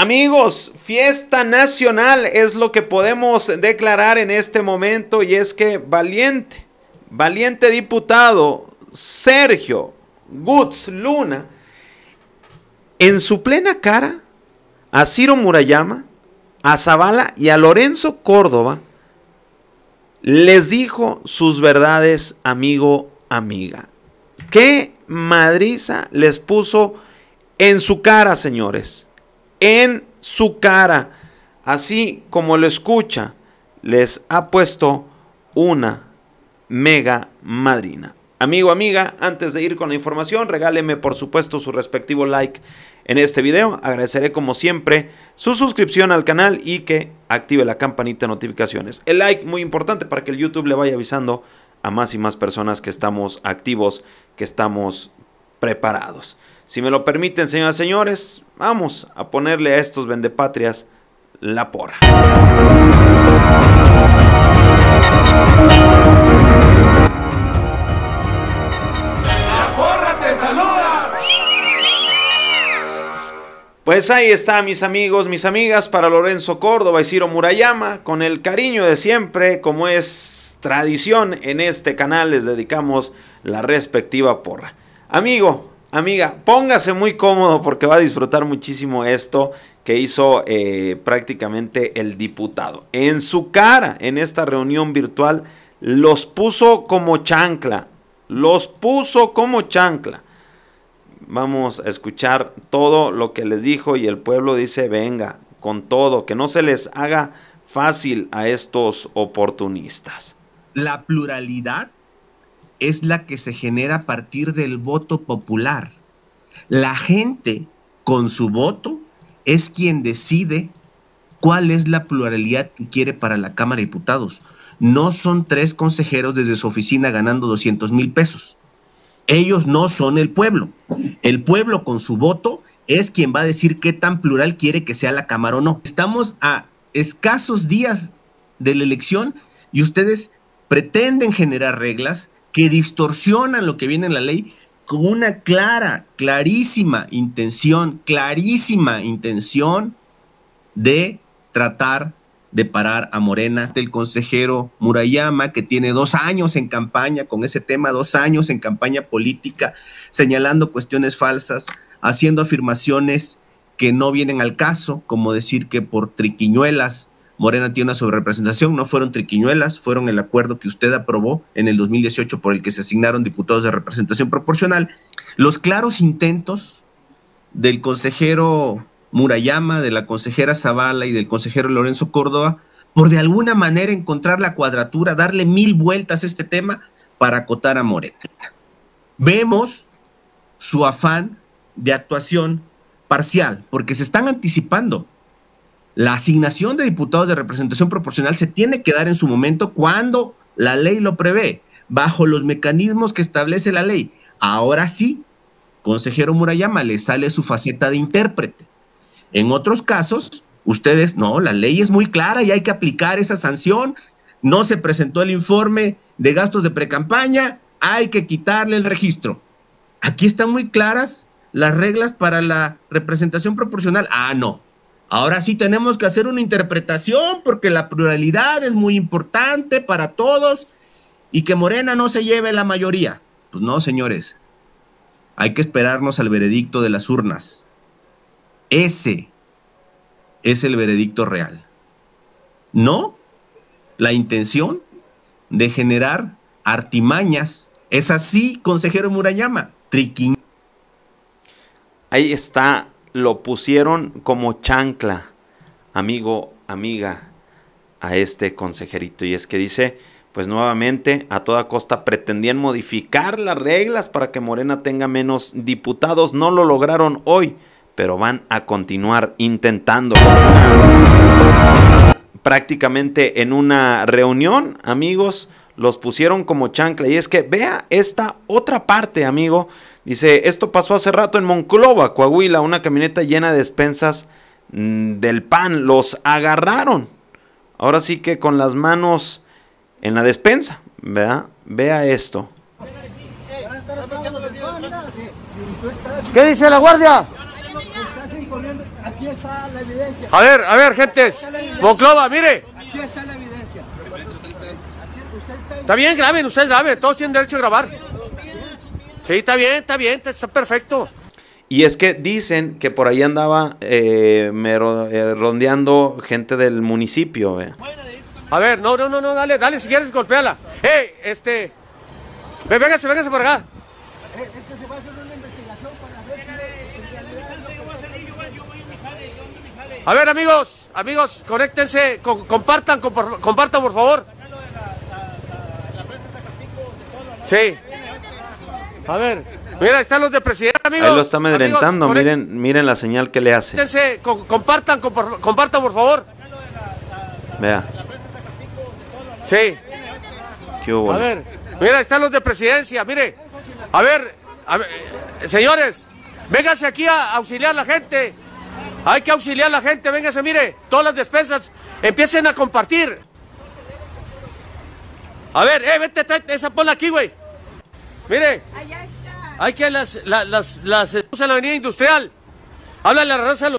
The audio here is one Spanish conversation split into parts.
Amigos, fiesta nacional es lo que podemos declarar en este momento y es que valiente, valiente diputado Sergio Gutz Luna, en su plena cara, a Ciro Murayama, a Zavala y a Lorenzo Córdoba, les dijo sus verdades, amigo, amiga. ¿Qué madriza les puso en su cara, señores? en su cara, así como lo escucha, les ha puesto una mega madrina. Amigo, amiga, antes de ir con la información, regáleme por supuesto su respectivo like en este video. Agradeceré como siempre su suscripción al canal y que active la campanita de notificaciones. El like muy importante para que el YouTube le vaya avisando a más y más personas que estamos activos, que estamos preparados. Si me lo permiten, señoras y señores, vamos a ponerle a estos vendepatrias la porra. La porra te saluda. Pues ahí está, mis amigos, mis amigas, para Lorenzo Córdoba y Ciro Murayama, con el cariño de siempre, como es tradición en este canal, les dedicamos la respectiva porra. Amigo, Amiga, póngase muy cómodo porque va a disfrutar muchísimo esto que hizo eh, prácticamente el diputado. En su cara, en esta reunión virtual, los puso como chancla. Los puso como chancla. Vamos a escuchar todo lo que les dijo y el pueblo dice, venga, con todo, que no se les haga fácil a estos oportunistas. La pluralidad es la que se genera a partir del voto popular. La gente con su voto es quien decide cuál es la pluralidad que quiere para la Cámara de Diputados. No son tres consejeros desde su oficina ganando 200 mil pesos. Ellos no son el pueblo. El pueblo con su voto es quien va a decir qué tan plural quiere que sea la Cámara o no. Estamos a escasos días de la elección y ustedes pretenden generar reglas, que distorsionan lo que viene en la ley con una clara, clarísima intención, clarísima intención de tratar de parar a Morena. del consejero Murayama, que tiene dos años en campaña con ese tema, dos años en campaña política, señalando cuestiones falsas, haciendo afirmaciones que no vienen al caso, como decir que por triquiñuelas Morena tiene una sobrerepresentación, no fueron triquiñuelas, fueron el acuerdo que usted aprobó en el 2018 por el que se asignaron diputados de representación proporcional. Los claros intentos del consejero Murayama, de la consejera Zavala y del consejero Lorenzo Córdoba por de alguna manera encontrar la cuadratura, darle mil vueltas a este tema para acotar a Morena. Vemos su afán de actuación parcial, porque se están anticipando la asignación de diputados de representación proporcional se tiene que dar en su momento cuando la ley lo prevé, bajo los mecanismos que establece la ley. Ahora sí, consejero Murayama, le sale su faceta de intérprete. En otros casos, ustedes, no, la ley es muy clara y hay que aplicar esa sanción. No se presentó el informe de gastos de precampaña, hay que quitarle el registro. Aquí están muy claras las reglas para la representación proporcional. Ah, no, Ahora sí tenemos que hacer una interpretación porque la pluralidad es muy importante para todos y que Morena no se lleve la mayoría. Pues no, señores. Hay que esperarnos al veredicto de las urnas. Ese es el veredicto real. No la intención de generar artimañas. Es así, consejero Murayama. Triquiño. Ahí está lo pusieron como chancla, amigo, amiga, a este consejerito. Y es que dice, pues nuevamente, a toda costa pretendían modificar las reglas para que Morena tenga menos diputados. No lo lograron hoy, pero van a continuar intentando. Prácticamente en una reunión, amigos, los pusieron como chancla. Y es que vea esta otra parte, amigo, Dice, esto pasó hace rato en Monclova, Coahuila, una camioneta llena de despensas mm, del pan. Los agarraron. Ahora sí que con las manos en la despensa, ¿verdad? Vea esto. ¿Qué dice la guardia? A ver, a ver, gentes. Monclova, mire. Aquí está la evidencia. Está bien, graben, ustedes graben. Todos tienen derecho a grabar. Sí, está bien, está bien, está perfecto. Y es que dicen que por ahí andaba eh, eh, rondeando gente del municipio. A ver, no, no, no, no, dale, dale, si quieres, golpeala. ¡Ey! Este. Véngase, véngase por acá. Es que se va a hacer una investigación para ver A ver, amigos, amigos, conéctense, compartan, compartan, por favor. Sí. A ver. Mira, están los de presidencia, amigos. Ahí lo está amedrentando, miren, miren la señal que le hace. compartan, compartan, por favor. Vea. Sí. a ver. Mira, están los de presidencia, mire. A ver, eh, señores, vénganse aquí a auxiliar a la gente. Hay que auxiliar a la gente, vénganse, mire, todas las despensas, empiecen a compartir. A ver, eh, vete, esa ponla aquí, güey. Mire, está. hay que las, las, las, en la avenida industrial. Habla la raza.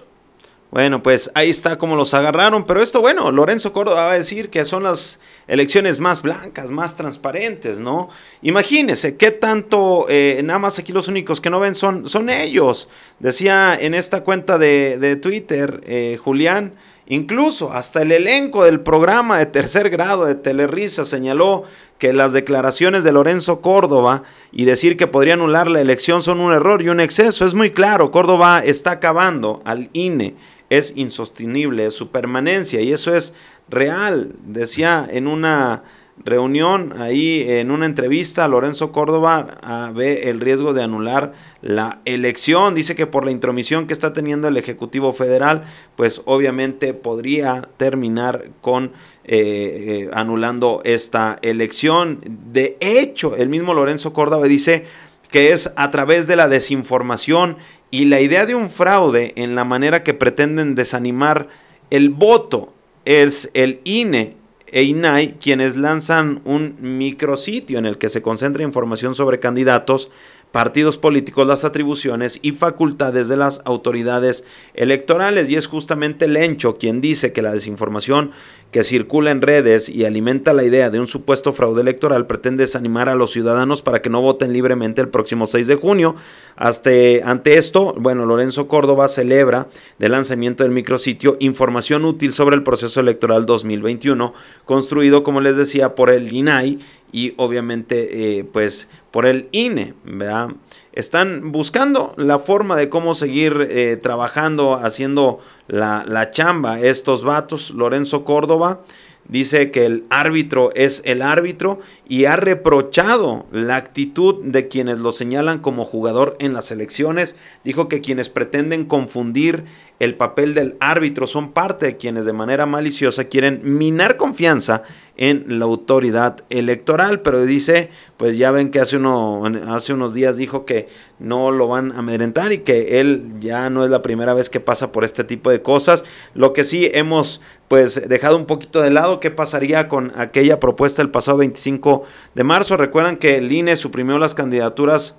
Bueno, pues ahí está como los agarraron, pero esto bueno, Lorenzo Córdoba va a decir que son las elecciones más blancas, más transparentes, ¿no? Imagínense, qué tanto, eh, nada más aquí los únicos que no ven son, son ellos. Decía en esta cuenta de, de Twitter, eh, Julián, Incluso hasta el elenco del programa de tercer grado de Telerisa señaló que las declaraciones de Lorenzo Córdoba y decir que podría anular la elección son un error y un exceso. Es muy claro, Córdoba está acabando al INE. Es insostenible su permanencia y eso es real. Decía en una reunión, ahí en una entrevista, Lorenzo Córdoba ah, ve el riesgo de anular la elección. Dice que por la intromisión que está teniendo el Ejecutivo Federal, pues obviamente podría terminar con eh, eh, anulando esta elección. De hecho, el mismo Lorenzo Córdoba dice que es a través de la desinformación y la idea de un fraude en la manera que pretenden desanimar el voto es el INE e INAI quienes lanzan un micrositio en el que se concentra información sobre candidatos partidos políticos las atribuciones y facultades de las autoridades electorales. Y es justamente Lencho quien dice que la desinformación que circula en redes y alimenta la idea de un supuesto fraude electoral pretende desanimar a los ciudadanos para que no voten libremente el próximo 6 de junio. Hasta, ante esto, bueno, Lorenzo Córdoba celebra el lanzamiento del micrositio Información útil sobre el proceso electoral 2021, construido, como les decía, por el INAI y obviamente eh, pues por el INE, ¿verdad? Están buscando la forma de cómo seguir eh, trabajando, haciendo la, la chamba estos vatos. Lorenzo Córdoba dice que el árbitro es el árbitro y ha reprochado la actitud de quienes lo señalan como jugador en las elecciones. Dijo que quienes pretenden confundir el papel del árbitro son parte de quienes de manera maliciosa quieren minar confianza en la autoridad electoral, pero dice, pues ya ven que hace, uno, hace unos días dijo que no lo van a amedrentar y que él ya no es la primera vez que pasa por este tipo de cosas. Lo que sí hemos pues dejado un poquito de lado, qué pasaría con aquella propuesta el pasado 25 de marzo. Recuerdan que el INE suprimió las candidaturas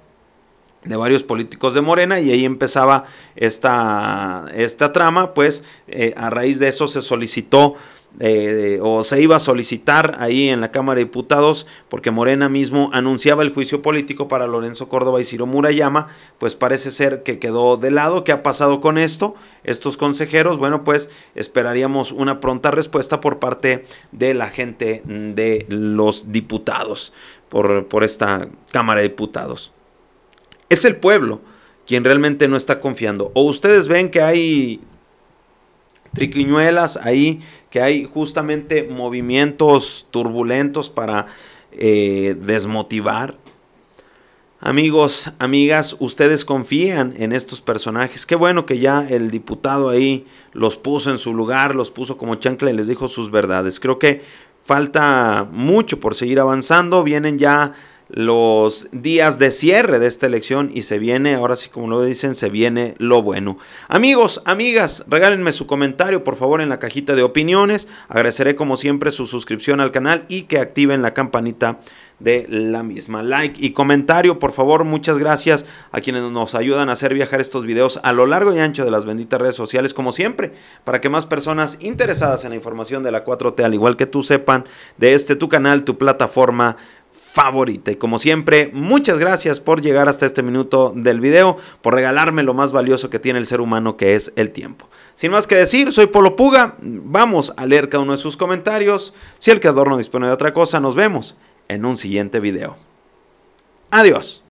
de varios políticos de Morena y ahí empezaba esta, esta trama, pues eh, a raíz de eso se solicitó eh, o se iba a solicitar ahí en la Cámara de Diputados, porque Morena mismo anunciaba el juicio político para Lorenzo Córdoba y Ciro Murayama, pues parece ser que quedó de lado. ¿Qué ha pasado con esto? Estos consejeros, bueno, pues esperaríamos una pronta respuesta por parte de la gente de los diputados, por, por esta Cámara de Diputados es el pueblo quien realmente no está confiando. O ustedes ven que hay triquiñuelas ahí, que hay justamente movimientos turbulentos para eh, desmotivar. Amigos, amigas, ustedes confían en estos personajes. Qué bueno que ya el diputado ahí los puso en su lugar, los puso como chancla y les dijo sus verdades. Creo que falta mucho por seguir avanzando. Vienen ya los días de cierre de esta elección y se viene, ahora sí como lo dicen, se viene lo bueno. Amigos, amigas, regálenme su comentario por favor en la cajita de opiniones. Agradeceré como siempre su suscripción al canal y que activen la campanita de la misma. Like y comentario, por favor, muchas gracias a quienes nos ayudan a hacer viajar estos videos a lo largo y ancho de las benditas redes sociales, como siempre, para que más personas interesadas en la información de la 4T, al igual que tú, sepan de este tu canal, tu plataforma favorita. Y como siempre, muchas gracias por llegar hasta este minuto del video, por regalarme lo más valioso que tiene el ser humano, que es el tiempo. Sin más que decir, soy Polo Puga, vamos a leer cada uno de sus comentarios. Si el creador no dispone de otra cosa, nos vemos en un siguiente video. Adiós.